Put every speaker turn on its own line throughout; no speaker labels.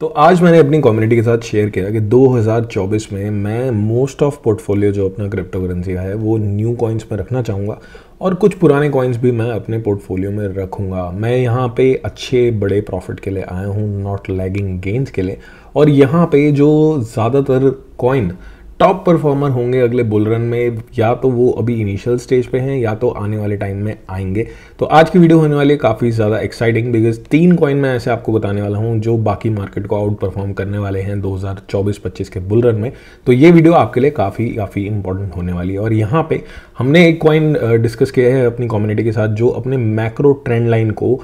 तो आज मैंने अपनी कम्युनिटी के साथ शेयर किया कि 2024 में मैं मोस्ट ऑफ पोर्टफोलियो जो अपना क्रिप्टो करेंसी का है वो न्यू कॉइन्स में रखना चाहूँगा और कुछ पुराने कॉइन्स भी मैं अपने पोर्टफोलियो में रखूँगा मैं यहाँ पे अच्छे बड़े प्रॉफिट के लिए आया हूँ नॉट लैगिंग गेंस के लिए और यहाँ पे जो ज़्यादातर कॉइन टॉप परफॉर्मर होंगे अगले बुल रन में या तो वो अभी इनिशियल स्टेज पे हैं या तो आने वाले टाइम में आएंगे तो आज की वीडियो होने वाली है काफ़ी ज़्यादा एक्साइटिंग बिकॉज तीन कॉइन मैं ऐसे आपको बताने वाला हूँ जो बाकी मार्केट को आउट परफॉर्म करने वाले हैं 2024-25 के बुल रन में तो ये वीडियो आपके लिए काफ़ी काफ़ी इंपॉर्टेंट होने वाली है और यहाँ पर हमने एक कॉइन डिस्कस किया है अपनी कम्युनिटी के साथ जो अपने मैक्रो ट्रेंड लाइन को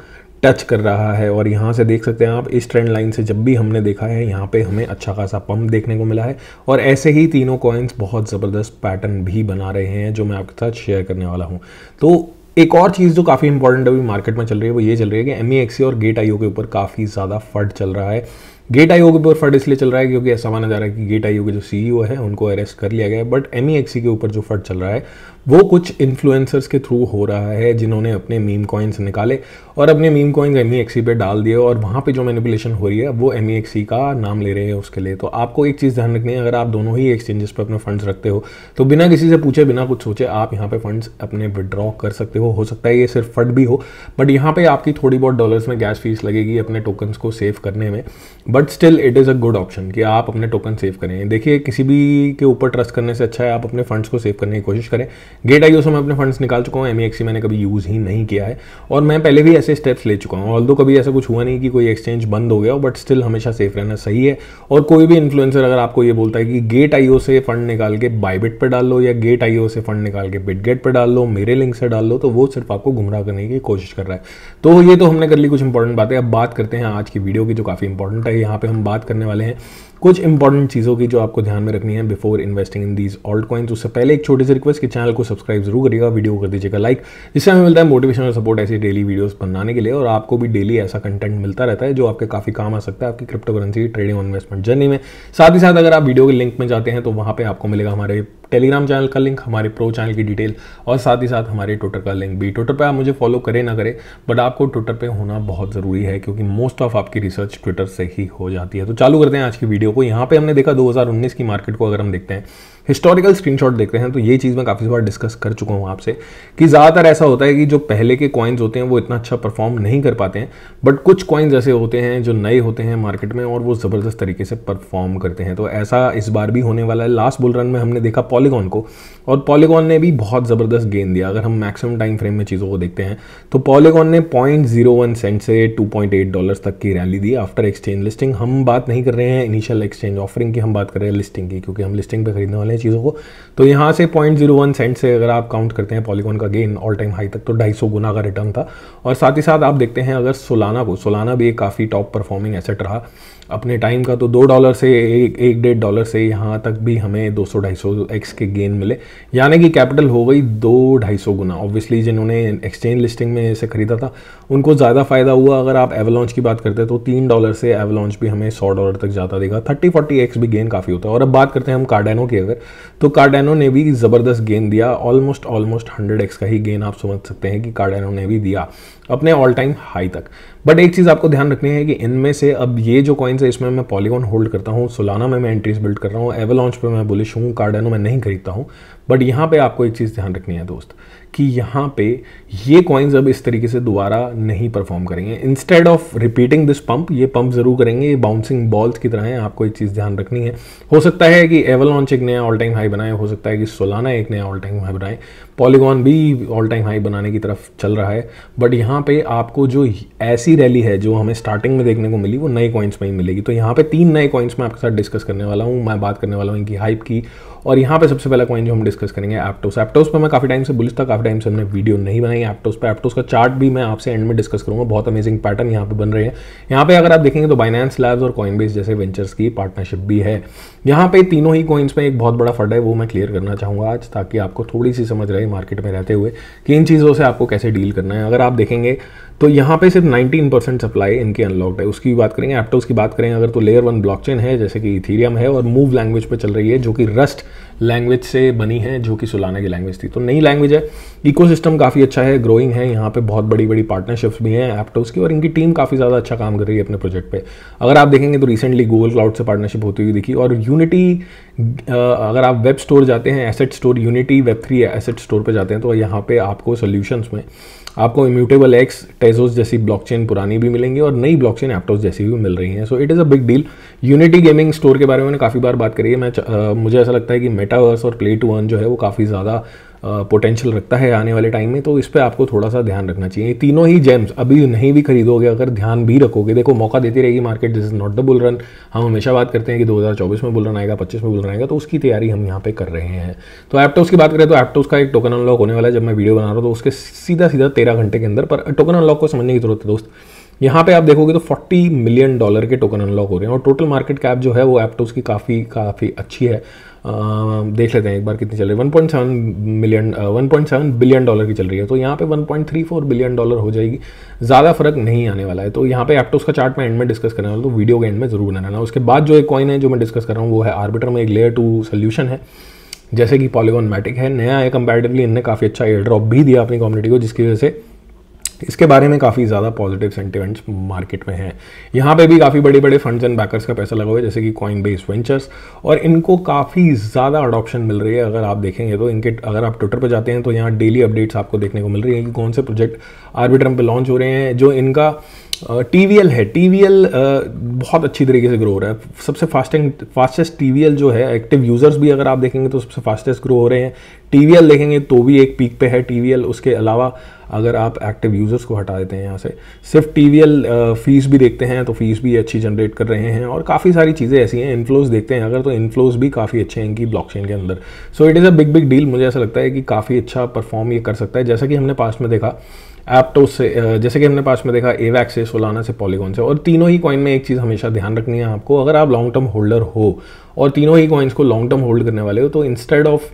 टच कर रहा है और यहाँ से देख सकते हैं आप इस ट्रेंड लाइन से जब भी हमने देखा है यहाँ पे हमें अच्छा खासा पंप देखने को मिला है और ऐसे ही तीनों कॉइन्स बहुत ज़बरदस्त पैटर्न भी बना रहे हैं जो मैं आपके साथ शेयर करने वाला हूँ तो एक और चीज़ जो काफ़ी इंपॉर्टेंट अभी मार्केट में चल रही है वो ये चल रही है कि एम e e और गेट आईओ के ऊपर काफ़ी ज़्यादा फट चल रहा है गेट आईओ के ऊपर फट इसलिए चल रहा है क्योंकि ऐसा माना जा रहा है कि गेट आईओ के जो सीईओ e है उनको अरेस्ट कर लिया गया है बट एम के ऊपर जो फट चल रहा है वो कुछ इन्फ्लुएंसर्स के थ्रू हो रहा है जिन्होंने अपने मीम कॉइन्स निकाले और अपने मीम कॉइन्स एम ई पे डाल दिए और वहाँ पे जो मैनिपुलेशन हो रही है वो एम ई का नाम ले रहे हैं उसके लिए तो आपको एक चीज़ ध्यान रखनी है अगर आप दोनों ही एक्सचेंजेस पर अपने फंड्स रखते हो तो बिना किसी से पूछे बिना कुछ सोचे आप यहाँ पर फंड्स अपने विड्रॉ कर सकते हो हो सकता है ये सिर्फ फंड भी हो बट यहाँ पर आपकी थोड़ी बहुत डॉलर्स में गैस फीस लगेगी अपने टोकन्स को सेव करने में but still it is a good option कि आप अपने टोकन सेव करें देखिए किसी भी के ऊपर ट्रस्ट करने से अच्छा है आप अपने फंड्स को सेव करने की कोशिश करें गेट आई मैं अपने फंड्स निकाल चुका हूँ एम एक्सी e e मैंने कभी यूज़ ही नहीं किया है और मैं पहले भी ऐसे स्टेप्स ले चुका हूँ ऑल कभी ऐसा कुछ हुआ नहीं कि कोई एक्सचेंज बंद हो गया बट स्टिल हमेशा सेफ रहना सही है और कोई भी इन्फ्लुएंसर अगर आपको ये बोलता है कि गेट आई से फंड निकाल के बाईबिट पर डाल लो या गेट आई से फंड निकाल के बिटगेट पर डाल लो मेरे लिंक से डाल लो तो वो सिर्फ आपको गुमराह करने की कोशिश कर रहा है तो ये तो हमने कर ली कुछ इंपॉर्टेंट बातें अब बात करते हैं आज की वीडियो की जो काफ़ी इंपॉर्टेंट है यहाँ पर हम बात करने वाले हैं कुछ इंपॉर्टेंट चीज़ों की जो आपको ध्यान में रखनी है before investing in these alt coins उससे पहले एक छोटी सी रिक्वेस्ट कि चैनल को सब्सक्राइब जरूर करिएगा वीडियो कर दीजिएगा लाइक जिससे हमें मिलता है मोटिवेशन और सपोर्ट ऐसी डेली वीडियोज बनाने के लिए और आपको भी डेली ऐसा कंटेंट मिलता रहता है जो आपके काफ़ी काम आ सकता है आपकी क्रिप्टो करेंसी ट्रेडिंग और इन्वेस्टमेंट जर्नी में साथ ही साथ अगर आप वीडियो के लिंक में जाते हैं तो वहाँ पर आपको मिलेगा हमारे टेलीग्राम चैनल का लिंक हमारे प्रो चैनल की डिटेल और साथ ही साथ हमारे ट्विटर का लिंक भी ट्विटर पर आप मुझे फॉलो करें ना करें बट आपको ट्विटर पर होना बहुत ज़रूरी है क्योंकि मोस्ट ऑफ आपकी रिसर्च ट्विटर से ही हो जाती है तो चालू करते हैं आज की वीडियो को यहाँ पे हमने देखा 2019 की मार्केट को अगर हम देखते हैं हिस्टोरिकल स्क्रीनशॉट देखते हैं तो ये चीज़ मैं काफ़ी बार डिस्कस कर चुका हूँ आपसे कि ज़्यादातर ऐसा होता है कि जो पहले के कॉइन्स होते हैं वो इतना अच्छा परफॉर्म नहीं कर पाते हैं बट कुछ कॉइन्स ऐसे होते हैं जो नए होते हैं मार्केट में और वो ज़बरदस्त तरीके से परफॉर्म करते हैं तो ऐसा इस बार भी होने वाला है लास्ट बुल रन में हमने देखा पॉलीगॉन को और पॉलीगॉन ने भी बहुत ज़बरदस्त गेंद दिया अगर हम मैक्सिमम टाइम फ्रेम में चीज़ों को देखते हैं तो पॉलीगॉन ने पॉइंट जीरो वन सेंट से टू पॉइंट एट डॉलर तक की रैली दी आफ्टर एक्सचेंज लिस्टिंग हम बात नहीं कर रहे हैं इनिशियल एक्सचेंज ऑफरिंग की हम बात कर रहे हैं लिस्टिंग की क्योंकि हम लिस्टिंग पर खरीदने वाले है चीज़ों को तो यहाँ से पॉइंट जीरो वन सेंट से अगर आप काउंट करते हैं पॉलीकॉन का गेन ऑल टाइम हाई तक तो ढाई सौ गुना का रिटर्न था और साथ ही साथ आप देखते हैं अगर सोलाना को सोलाना भी एक काफ़ी टॉप परफॉर्मिंग एसेट रहा अपने टाइम का तो दो डॉलर से एक एक डेढ़ डॉलर से यहाँ तक भी हमें दो सौ ढाई सौ एक्स के गेन मिले यानी कि कैपिटल हो गई दो ढाई सौ गुना ऑब्वियसली जिन्होंने एक्सचेंज लिस्टिंग में इसे ख़रीदा था उनको ज़्यादा फ़ायदा हुआ अगर आप एवलॉन्च की बात करते हैं तो तीन डॉलर से एवलॉन्च भी हमें सौ डॉलर तक जाता देगा थर्टी फोर्टी एक्स भी गेन काफ़ी होता है और अब बात करते हैं हम कार्डेनो की अगर तो कार्डेनो ने भी ज़बरदस्त गेन दिया ऑलमोस्ट ऑलमोस्ट हंड्रेड एक्स का ही गेन आप समझ सकते हैं कि कार्डेनो ने भी दिया अपने ऑल टाइम हाई तक बट एक चीज़ आपको ध्यान रखनी है कि इनमें से अब ये जो कॉइन्स है इसमें मैं पॉलीगॉन होल्ड करता हूँ सोलाना में मैं एंट्रीज बिल्ड कर रहा हूँ एवलॉन्च पे मैं बुलिश हूँ कार्डेनो में नहीं खरीदता हूँ बट यहाँ पे आपको एक चीज़ ध्यान रखनी है दोस्त कि यहाँ पे ये कॉइन्स अब इस तरीके से दोबारा नहीं परफॉर्म करेंगे instead of repeating this pump ये पंप ज़रूर करेंगे ये बाउंसिंग बॉल्स की तरह हैं आपको एक चीज़ ध्यान रखनी है हो सकता है कि एवलॉन्च एक नया ऑल टाइम हाई बनाए हो सकता है कि सोलाना एक नया ऑल टाइम हाई बनाए पॉलीगॉन भी ऑल टाइम हाई बनाने की तरफ चल रहा है बट यहाँ पे आपको जो ऐसी रैली है जो हमें स्टार्टिंग में देखने को मिली वो नए कॉइन्स में ही मिलेगी तो यहाँ पे तीन नए कॉइन्स मैं आपके साथ डिस्कस करने वाला हूँ मैं बात करने वाला हूँ इनकी हाइप की और यहाँ पे सबसे पहला कॉइन जो हम डिस्कस करेंगे एप्टोस एप्टोस पर मैं काफ़ी टाइम से बुलिस था काफ़ी टाइम से हमने वीडियो नहीं बनाई एप्टोस पर एप्टोस का चार्ट भी मैं आपसे एंड में डिस्कस करूँगा बहुत अमेजिंग पैटर्न यहाँ पे बन रहे हैं यहाँ पे अगर आप देखेंगे तो बाइनेंस लैब्स और कॉइन जैसे वेंचर्स की पार्टनरशिप भी है यहाँ पे तीनों ही कॉइन्स में एक बहुत बड़ा फर्ड है वो मैं क्लियर करना चाहूँगा आज ताकि आपको थोड़ी सी समझ रहे मार्केट में रहते हुए कि इन चीज़ों से आपको कैसे डील करना है अगर आप देखेंगे तो यहाँ पे सिर्फ 19 परसेंट सप्लाई इनकी अनलॉक्ड है उसकी बात करेंगे एप्टोस की बात करें अगर तो लेयर वन ब्लॉकचेन है जैसे कि इथेरियम है और मूव लैंग्वेज पे चल रही है जो कि रस्ट लैंग्वेज से बनी है जो कि सुलाना की लैंग्वेज थी तो नई लैंग्वेज है इकोसिस्टम काफ़ी अच्छा है ग्रोइंग है यहाँ पे बहुत बड़ी बड़ी पार्टनरशिप्स भी हैं एप्टोस की और इनकी टीम काफ़ी ज़्यादा अच्छा काम कर रही है अपने प्रोजेक्ट पर अगर आप देखेंगे तो रिसेंटली गूगल क्लाउड से पार्टनरशिप होती हुई दिखी और यूनिटी अगर आप वेब स्टोर जाते हैं asset store Unity web three asset store पर जाते हैं तो यहाँ पर आपको सोल्यूशंस में आपको इम्यूटेबल एक्स टेजोस जैसी ब्लॉकचेन पुरानी भी मिलेंगी और नई ब्लॉकचेन एप्टोस जैसी भी मिल रही हैं so it is a big deal Unity gaming store के बारे में मैंने काफ़ी बार बात करी है मैं uh, मुझे ऐसा लगता है कि मेटावर्स और प्ले टू वन जो है वो काफ़ी ज़्यादा पोटेंशियल रखता है आने वाले टाइम में तो इस पर आपको थोड़ा सा ध्यान रखना चाहिए तीनों ही जेम्स अभी नहीं भी खरीदोगे अगर ध्यान भी रखोगे देखो मौका देती रहेगी market this is not the bull run हम हमेशा बात करते हैं कि 2024 में बुल रन आएगा 25 में बुल रन आएगा तो उसकी तैयारी हम यहाँ पे कर रहे हैं तो एप्टोस की बात करें तो एप्टोस का एक टोकन अनलॉक होने वाला है जब मैं वीडियो बना रहा हूँ तो उसके सीधा सीधा तेरह घंटे के अंदर पर टोकन अनलॉक को समझने की जरूरत है दोस्त यहाँ पे आप देखोगे तो 40 मिलियन डॉलर के टोकन अनलॉक हो रहे हैं और टोटल मार्केट कैप जो है वो एप्टोस की काफ़ी काफ़ी अच्छी है आ, देख लेते हैं एक बार कितनी चल रही है 1.7 मिलियन 1.7 बिलियन डॉलर की चल रही है तो यहाँ पे 1.34 बिलियन डॉलर हो जाएगी ज़्यादा फर्क नहीं आने वाला है तो यहाँ पे एप्टोस का चार्ट मैं एंड में डिस्कस करने वाला तो वीडियो के एंड में ज़रूर बनाना उसके बाद जो एक कॉइन है जो मैं डिस्कस कर रहा हूँ वो है आर्बिटर में एक लेयर टू सोल्यूशन है जैसे कि पॉलीगॉन मैटिक है नया है कंपेरेटिवली इनने काफ़ी अच्छा एयर ड्रॉप भी दिया अपनी कम्युनिटी को जिसकी वजह से इसके बारे में काफ़ी ज़्यादा पॉजिटिव सेंटिमेंट्स मार्केट में हैं यहाँ पे भी काफ़ी बड़े बड़े फंड्स एंड बैकर्स का पैसा लगा हुआ है जैसे कि कॉइन बेस वेंचर्स और इनको काफ़ी ज़्यादा अडॉप्शन मिल रही है अगर आप देखेंगे तो इनके अगर आप ट्विटर पर जाते हैं तो यहाँ डेली अपडेट्स आपको देखने को मिल रही है कि कौन से प्रोजेक्ट आर्बिट्रम पर लॉन्च हो रहे हैं जो इनका टी वी एल है टी वी एल बहुत अच्छी तरीके से ग्रो हो रहा है सबसे fasting fastest T V L जो है एक्टिव यूज़र्स भी अगर आप देखेंगे तो सबसे फास्टेस्ट ग्रो हो रहे हैं टी वी एल देखेंगे तो भी एक पीक पे है टी वी एल उसके अलावा अगर आप एक्टिव यूज़र्स को हटा देते हैं यहाँ से सिर्फ टी फीस भी देखते हैं तो फीस भी अच्छी जनरेट कर रहे हैं और काफ़ी सारी चीज़ें ऐसी हैं इनफ्लोज देखते हैं अगर तो इनफ्लोज भी काफ़ी अच्छे हैं इनकी ब्लॉक के अंदर so it is a big big deal मुझे ऐसा लगता है कि काफ़ी अच्छा परफॉर्म ये कर सकता है जैसा कि हमने पास्ट में देखा एप्टो से जैसे कि हमने पास में देखा एवैक्स से सोलाना से पॉलीगॉन से और तीनों ही कॉइन में एक चीज़ हमेशा ध्यान रखनी है आपको अगर आप लॉन्ग टर्म होल्डर हो और तीनों ही कॉइन्स को लॉन्ग टर्म होल्ड करने वाले हो तो instead of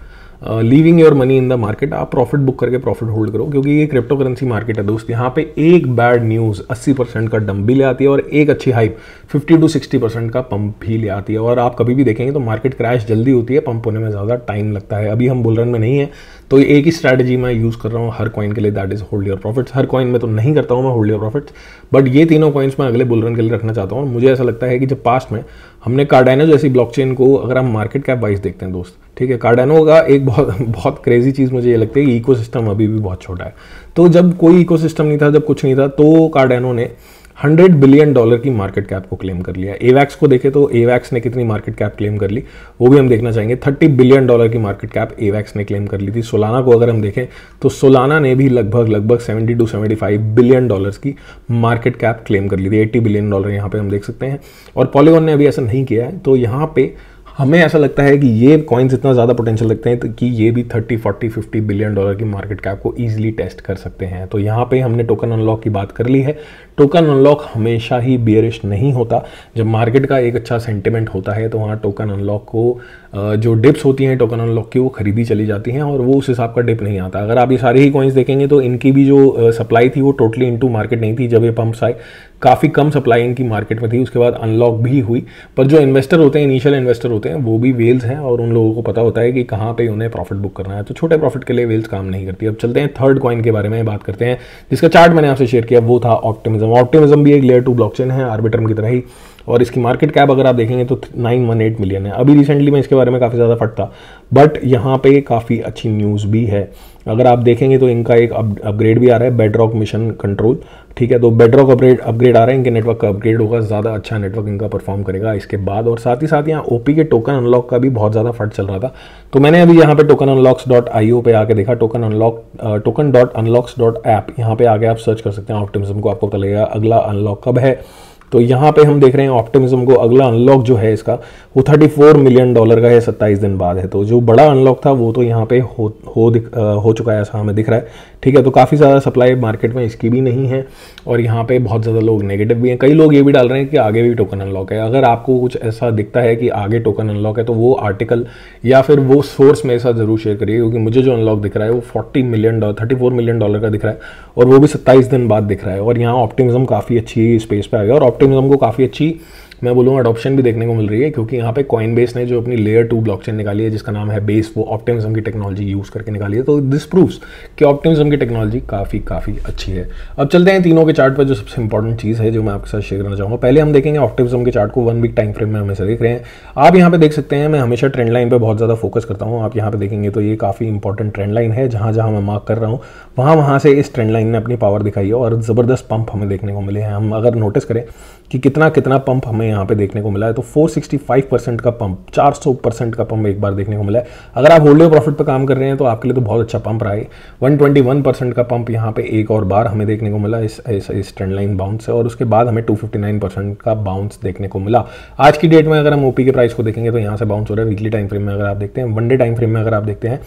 leaving your money in the market आप प्रॉफिट बुक करके प्रॉफिट होल्ड करो क्योंकि ये क्रिप्टो करेंसी मार्केट है दोस्त यहाँ पे एक बैड न्यूज़ 80 परसेंट का डम भी ले आती है और एक अच्छी हाइप 50 टू 60 परसेंट का पंप भी ले आती है और आप कभी भी देखेंगे तो मार्केट क्रैश जल्दी होती है पंप होने में ज़्यादा टाइम लगता है अभी हम बुलरन में नहीं है तो एक ही स्ट्रैटेजी मैं यूज़ कर रहा हूँ हर कॉइन के लिए that is hold your profits हर कॉइन में तो नहीं करता हूँ मैं होल्ड योर प्रॉफिट्स बट ये तीनों कॉइन्स मैं अगले बुलरन के लिए रखना चाहता हूँ मुझे ऐसा लगता है कि जब पास्ट में हमने कार्डेनो जैसी ब्लॉकचेन को अगर हम मार्केट कैप वाइज देखते हैं दोस्त ठीक है कार्डेनो का एक बहुत बहुत क्रेजी चीज़ मुझे ये लगती है कि इकोसिस्टम अभी भी बहुत छोटा है तो जब कोई इकोसिस्टम नहीं था जब कुछ नहीं था तो कार्डेनो ने हंड्रेड बिलियन डॉलर की मार्केट कैप को क्लेम कर लिया एवैक्स को देखें तो एवैक्स ने कितनी मार्केट कैप क्लेम कर ली वो भी हम देखना चाहेंगे थर्टी बिलियन डॉलर की मार्केट कैप एवैक्स ने क्लेम कर ली थी सोलाना को अगर हम देखें तो सोलाना ने भी लगभग लगभग seventy to seventy five billion dollar की मार्केट कैप क्लेम कर ली थी एट्टी बिलियन डॉलर यहाँ पर हम देख सकते हैं और पॉलीगॉन ने अभी ऐसा नहीं किया है तो यहाँ पर हमें ऐसा लगता है कि ये कॉइन्स इतना ज़्यादा पोटेंशियल लगते हैं तो कि ये भी 30, 40, 50 बिलियन डॉलर की मार्केट कैप को ईजिली टेस्ट कर सकते हैं तो यहाँ पे हमने टोकन अनलॉक की बात कर ली है टोकन अनलॉक हमेशा ही बियरिश नहीं होता जब मार्केट का एक अच्छा सेंटिमेंट होता है तो वहाँ टोकन अनलॉक को जो डिप्स होती हैं टोकन अनलॉक की वो खरीदी चली जाती हैं और वो उस हिसाब का डिप नहीं आता अगर आप ये सारे ही कॉइन्स देखेंगे तो इनकी भी जो सप्लाई थी वो टोटली इनटू मार्केट नहीं थी जब ये पंप्स आए काफ़ी कम सप्लाई इनकी मार्केट में थी उसके बाद अनलॉक भी हुई पर जो इन्वेस्टर होते हैं इनिशियल इन्वेस्टर होते हैं वो भी वेल्स हैं और उन लोगों को पता होता है कि कहाँ पे उन्हें प्रॉफिट बुक करना है तो छोटे प्रॉफिट के लिए वेल्स काम नहीं करती अब चलते हैं थर्ड कॉइन के बारे में बात करते हैं जिसका चार्ट मैंने आपसे शेयर किया वो था ऑप्टिमिज्म ऑप्टिमिज्म भी एक लेयर टू ब्लॉकचेन है आर्बिट्रम की तरह ही और इसकी मार्केट कैप अगर आप देखेंगे तो नाइन वन एट मिलियन है अभी रिसेंटली मैं इसके बारे में काफ़ी ज़्यादा फटता बट यहाँ पे काफ़ी अच्छी न्यूज़ भी है अगर आप देखेंगे तो इनका एक अपग्रेड भी आ रहा है बेडरॉक मिशन कंट्रोल ठीक है तो बेडरॉक अपग्रेड अपग्रेड आ रहा है इनके नेटवर्क का अपग्रेड होगा ज़्यादा अच्छा नेटवर्क इनका परफॉर्म करेगा इसके बाद और साथ ही साथ यहाँ ओ के टोकन अनलॉक का भी बहुत ज़्यादा फट चल रहा था तो मैंने अभी यहाँ पे token unlocks dot I O पर आके देखा token unlock token dot unlocks dot app यहाँ पर आगे आप सर्च कर सकते हैं ऑप्टिमिज्म को आपको पता लगेगा अगला अनलॉक कब है तो यहाँ पे हम देख रहे हैं ऑप्टिमिज्म को अगला अनलॉक जो है इसका वो 34 मिलियन डॉलर का है 27 दिन बाद है तो जो बड़ा अनलॉक था वो तो यहाँ पे हो हो दिख, आ, हो चुका है ऐसा हमें दिख रहा है ठीक है तो काफ़ी ज़्यादा सप्लाई मार्केट में इसकी भी नहीं है और यहाँ पे बहुत ज़्यादा लोग नेगेटिव भी हैं कई लोग ये भी डाल रहे हैं कि आगे भी टोकन अनलॉक है अगर आपको कुछ ऐसा दिखता है कि आगे टोकन अनलॉक है तो वो आर्टिकल या फिर वो सोर्स मेरे साथ ज़रूर शेयर करिए क्योंकि मुझे जो अनलॉक दिख रहा है वो forty million dollar thirty four million dollar का दिख रहा है और वो भी सत्ताईस दिन बाद दिख रहा है और यहाँ ऑप्टिमिज्म काफ़ी अच्छी स्पेस पर आ गया और ऑप्टिमिज्म को काफ़ी अच्छी मैं बोलूँगा अडॉप्शन भी देखने को मिल रही है क्योंकि यहाँ पे कॉइन बेस ने जो अपनी लेयर टू ब्लॉकचेन निकाली है जिसका नाम है बेस वो ऑप्टिमिज्म की टेक्नोलॉजी यूज़ करके निकाली है तो दिस प्रूव्स कि ऑप्टिमिज्म की टेक्नोलॉजी काफ़ी काफ़ी अच्छी है अब चलते हैं तीनों के चार्ट पर जो सबसे इंपॉर्टेंट चीज़ है जो मैं आपके साथ शेयर करना चाहूँगा पहले हम देखेंगे ऑप्टिमिज्म के चार्ट को वन वीक टाइम फ्रेम में हमेशा देख रहे हैं आप यहाँ पर देख सकते हैं मैं हमेशा ट्रेंड लाइन पर बहुत ज़्यादा फोकस करता हूँ आप यहाँ पर देखेंगे तो ये काफ़ी इंपॉर्टेंट ट्रेंड लाइन है जहाँ जहाँ मैं मार्क कर रहा हूँ वहाँ वहाँ से इस ट्रेंड लाइन ने अपनी पावर दिखाई है और ज़बरदस्त पंप हमें देखने को मिले हैं हम अगर नोटिस करें कि कितना कितना पंप हमें यहाँ पे देखने को मिला है तो 465 परसेंट का पंप 400 परसेंट का पंप एक बार देखने को मिला है अगर आप होल्डर प्रॉफिट पर काम कर रहे हैं तो आपके लिए तो बहुत अच्छा पंप रहा है 121 परसेंट का पंप यहाँ पे एक और बार हमें देखने को मिला इस इस, इस ट्रेंड लाइन बाउंस है और उसके बाद हमें टू परसेंट का बाउंस देखने को मिला आज की डेट में अगर हम ओपी के प्राइस को देखेंगे तो यहाँ से बाउंस हो रहा है वीकली टाइम फ्रेम में अगर आप देखते हैं वनडे टाइम फ्रेम में अगर आप देखते हैं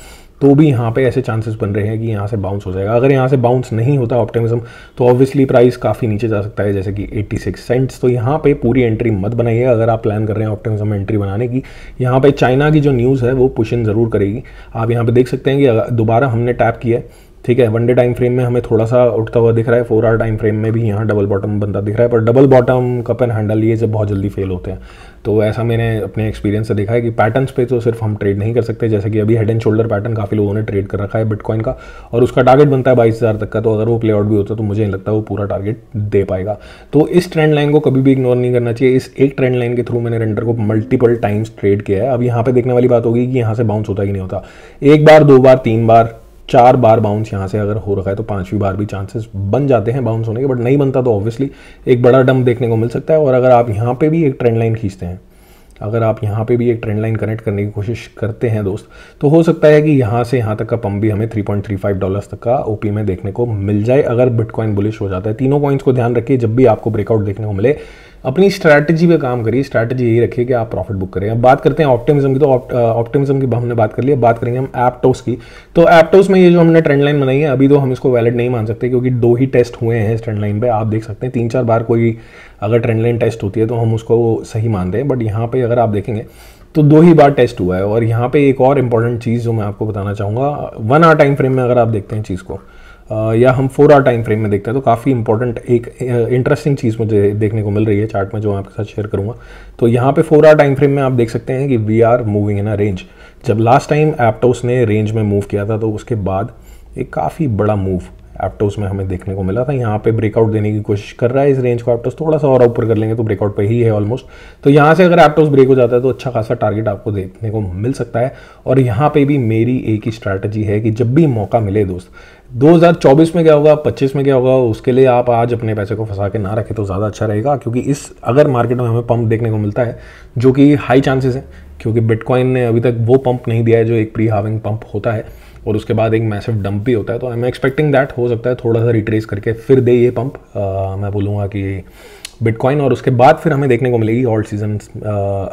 तो भी यहाँ पे ऐसे चांसेस बन रहे हैं कि यहाँ से बाउंस हो जाएगा अगर यहाँ से बाउंस नहीं होता ऑप्टिमिज्म तो ऑब्वियसली प्राइस काफ़ी नीचे जा सकता है जैसे कि 86 सेंट्स तो यहाँ पे पूरी एंट्री मत बनाइए अगर आप प्लान कर रहे हैं ऑप्टिमिज्म में एंट्री बनाने की यहाँ पे चाइना की जो न्यूज़ है वो पुश ज़रूर करेगी आप यहाँ पर देख सकते हैं कि दोबारा हमने टैप किया है ठीक है वन डे टाइम फ्रेम में हमें थोड़ा सा उठता हुआ दिख रहा है फोर आवर टाइम फ्रेम में भी यहाँ डबल बॉटम बनता दिख रहा है पर double bottom cup and handle ये जब बहुत जल्दी फेल होते हैं तो ऐसा मैंने अपने एक्सपीरियंस से देखा है कि पैटर्न्स पे तो सिर्फ हम ट्रेड नहीं कर सकते जैसे कि अभी हेड एंड शोल्डर पैटर्न काफ़ी लोगों ने ट्रेड कर रखा है बिटकॉइन का और उसका टारगेट बनता है बाईस हज़ार तक का तो अगर वो प्ले आउट भी होता तो मुझे नहीं लगता वो पूरा टारगेट दे पाएगा तो इस ट्रेंड लाइन को कभी भी इग्नोर नहीं करना चाहिए इस एक ट्रेंड लाइन के थ्रू मैंने रेंडर को मल्टीपल टाइम्स ट्रेड किया है अब यहाँ पर देखने वाली बात होगी कि यहाँ से बाउंस होता ही नहीं होता एक बार दो बार तीन बार चार बार बाउंस यहाँ से अगर हो रखा है तो पांचवी बार भी चांसेस बन जाते हैं बाउंस होने के बट नहीं बनता तो ऑब्वियसली एक बड़ा डंप देखने को मिल सकता है और अगर आप यहाँ पे भी एक ट्रेंड लाइन खींचते हैं अगर आप यहाँ पे भी एक ट्रेंड लाइन कनेक्ट करने की कोशिश करते हैं दोस्त तो हो सकता है कि यहाँ से यहाँ तक का पम्प भी हमें 3.35 डॉलर्स तक का ओपी में देखने को मिल जाए अगर बिटकॉइन बुलिश हो जाता है तीनों पॉइंट्स को ध्यान रखिए जब भी आपको ब्रेकआउट देखने को मिले अपनी स्ट्रैटेजी पे काम करिए स्ट्रैटेजी यही रखिए कि आप प्रॉफिट बुक करें अब बात करते हैं ऑप्टिमिज्म की तो ऑप्टिमिज्म uh, की हमने बात कर ली अब बात करेंगे हम एप्टोस की तो एप्टोस में ये जो हमने ट्रेंड लाइन बनाई है अभी तो हम इसको वैलिड नहीं मान सकते क्योंकि दो ही टेस्ट हुए हैं इस ट्रेंड लाइन पर आप देख सकते हैं तीन चार बार कोई अगर ट्रेंड लाइन टेस्ट होती है तो हम उसको सही मानते हैं बट यहाँ पर अगर आप देखेंगे तो दो ही बार टेस्ट हुआ है और यहाँ पे एक और इंपॉर्टेंट चीज़ जो मैं आपको बताना चाहूँगा वन आर टाइम फ्रेम में अगर आप देखते हैं चीज़ को या हम फोर आर टाइम फ्रेम में देखते हैं तो काफ़ी इंपॉर्टेंट एक इंटरेस्टिंग चीज़ मुझे देखने को मिल रही है चार्ट में जो मैं आपके साथ शेयर करूँगा तो यहाँ पे फोर आर टाइम फ्रेम में आप देख सकते हैं कि we are moving in a range जब लास्ट टाइम एप्टोस ने रेंज में मूव किया था तो उसके बाद एक काफ़ी बड़ा मूव एप्टोस में हमें देखने को मिला था यहाँ पे ब्रेकआउट देने की कोशिश कर रहा है इस रेंज को एप्टोस थोड़ा सा और ऊपर कर लेंगे तो ब्रेकआउट पे ही है ऑलमोस्ट तो यहाँ से अगर एप्टोस ब्रेक हो जाता है तो अच्छा खासा टारगेट आपको देखने को मिल सकता है और यहाँ पे भी मेरी एक ही स्ट्रैटेजी है कि जब भी मौका मिले दोस्त 2024 में क्या होगा 25 में क्या होगा उसके लिए आप आज अपने पैसे को फंसा के ना रखें तो ज़्यादा अच्छा रहेगा क्योंकि इस अगर मार्केट में हमें पंप देखने को मिलता है जो कि हाई चांसेस है क्योंकि बिटकॉइन ने अभी तक वो पंप नहीं दिया है जो एक प्री हाविंग पंप होता है और उसके बाद एक मैसिव डंप भी होता है तो आई एम एक्सपेक्टिंग दैट हो सकता है थोड़ा सा रिट्रेस करके फिर दे ये पंप मैं बोलूँगा कि बिटकॉइन और उसके बाद फिर हमें देखने को मिलेगी ऑल सीजन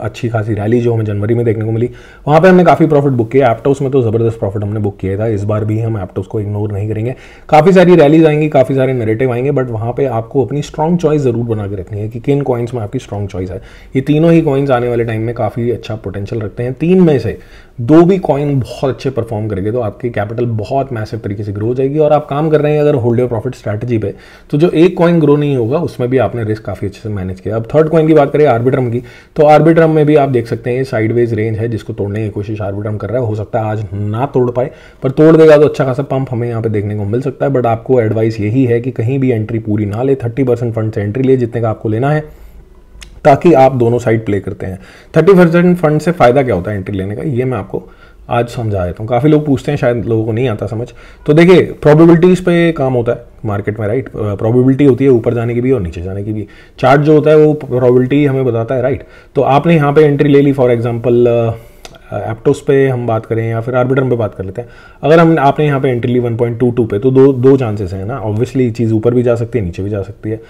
अच्छी खासी रैली जो हमें जनवरी में देखने को मिली वहाँ पे हमने काफ़ी प्रॉफिट बुक किया एप्टोस में तो ज़बरदस्त प्रॉफिट हमने बुक किया था इस बार भी हम एप्टोस को इग्नोर नहीं करेंगे काफ़ी सारी रैलीज आएंगी काफ़ी सारे नेरेटिव आएंगे बट वहाँ पर आपको अपनी स्ट्रॉन्ग चॉइस ज़रूर बना के रखनी है कि किन कॉइन्स में आपकी स्ट्रॉन्ग चॉइस है ये तीनों ही कॉइन्स आने वाले टाइम में काफ़ी अच्छा पोटेंशियल रखते हैं तीन में से दो भी कॉइन बहुत अच्छे परफॉर्म करेंगे तो आपकी कैपिटल बहुत मैसिव तरीके से ग्रो हो जाएगी और आप काम कर रहे हैं अगर होल्ड योर प्रॉफिट स्ट्रैटेजी पे तो जो एक कॉइन ग्रो नहीं होगा उसमें भी आपने रिस्क काफ़ी अच्छे से मैनेज किया अब थर्ड कॉइन की बात करें आर्बिट्रम की तो आर्बिट्रम में भी आप देख सकते हैं साइडवेज रेंज है जिसको तोड़ने की कोशिश आर्बिट्रम कर रहा है हो सकता है आज ना तोड़ पाए पर तोड़ देगा तो अच्छा खासा पंप हमें यहाँ पे देखने को मिल सकता है बट आपको एडवाइस यही है कि कहीं भी एंट्री पूरी ना ले थर्टी फंड से एंट्री ले जितने का आपको लेना है ताकि आप दोनों साइड प्ले करते हैं थर्टी परसेंट फंड से फ़ायदा क्या होता है एंट्री लेने का ये मैं आपको आज समझा देता हूँ काफ़ी लोग पूछते हैं शायद लोगों को नहीं आता समझ तो देखिए प्रोबेबिलिटीज़ पे काम होता है मार्केट में राइट प्रोबेबिलिटी होती है ऊपर जाने की भी और नीचे जाने की भी चार्ट जो होता है वो प्रोबेबिलिटी हमें बताता है राइट तो आपने यहाँ पे एंट्री ले ली फॉर एग्जांपल एप्टोस पे हम बात करें या फिर आर्बिटर पे बात कर लेते हैं अगर हम आपने यहाँ पे एंट्री ली 1.22 पे तो दो दो चांसेस हैं ना ऑब्वियसली चीज़ ऊपर भी जा सकती है नीचे भी जा सकती है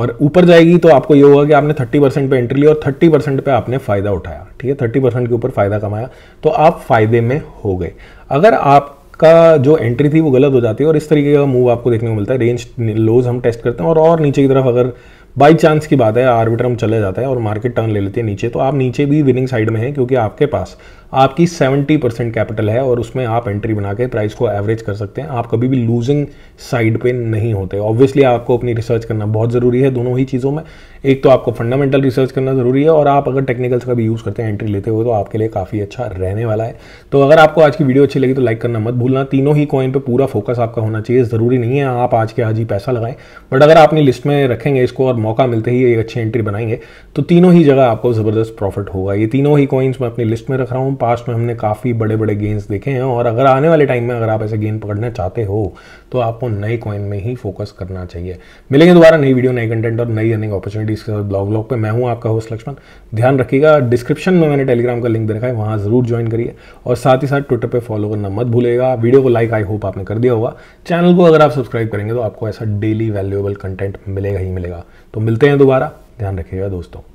और ऊपर जाएगी तो आपको ये होगा कि आपने 30 परसेंट पर एंट्री ली और 30 परसेंट पर आपने फ़ायदा उठाया ठीक है थर्टी परसेंट के ऊपर फ़ायदा कमाया तो आप फ़ायदे में हो गए अगर आप का जो एंट्री थी वो गलत हो जाती है और इस तरीके का मूव आपको देखने को मिलता है रेंज लोज हम टेस्ट करते हैं और और नीचे की तरफ अगर बाई चांस की बात है आर्बिटर हम चले जाता है और मार्केट टर्न ले लेती है नीचे तो आप नीचे भी विनिंग साइड में हैं क्योंकि आपके पास आपकी 70 परसेंट कैपिटल है और उसमें आप एंट्री बना के प्राइस को एवरेज कर सकते हैं आप कभी भी लूजिंग साइड पे नहीं होते ऑब्वियसली आपको अपनी रिसर्च करना बहुत ज़रूरी है दोनों ही चीज़ों में एक तो आपको फंडामेंटल रिसर्च करना ज़रूरी है और आप अगर टेक्निकल्स का भी यूज़ करते हैं एंट्री लेते हुए तो आपके लिए काफ़ी अच्छा रहने वाला है तो अगर आपको आज की वीडियो अच्छी लगी तो लाइक करना मत भूलना तीनों ही कॉइन पर पूरा फोकस आपका होना चाहिए ज़रूरी नहीं है आप आज के आज ही पैसा लगाएं बट अगर आप अपनी लिस्ट में रखेंगे इसको और मौका मिलते ही एक अच्छी एंट्री बनाएंगे तो तीनों ही जगह आपको ज़बरदस्त प्रॉफिट होगा ये तीनों ही कॉइन्स मैं अपनी लिस्ट में रख रहा हूँ पास्ट में हमने काफ़ी बड़े बड़े गेंस देखे हैं और अगर आने वाले टाइम में अगर आप ऐसे गेंद पकड़ना चाहते हो तो आपको नए कॉइन में ही फोकस करना चाहिए मिलेंगे दोबारा नई वीडियो नए कंटेंट और नई अर्निंग अपॉर्चुनिटी सेलिब्रिटीज़ के साथ ब्लॉग ब्लॉग पे मैं हूँ आपका होस्ट लक्ष्मण ध्यान रखिएगा डिस्क्रिप्शन में मैंने टेलीग्राम का लिंक दे रखा है वहाँ ज़रूर ज्वाइन करिए और साथ ही साथ ट्विटर पर फॉलो करना मत भूलेगा वीडियो को लाइक आई होप आपने कर दिया होगा चैनल को अगर आप सब्सक्राइब करेंगे तो आपको ऐसा डेली वैल्यूएबल कंटेंट मिलेगा ही मिलेगा तो मिलते हैं दोबारा ध्यान रखिएगा दोस्तों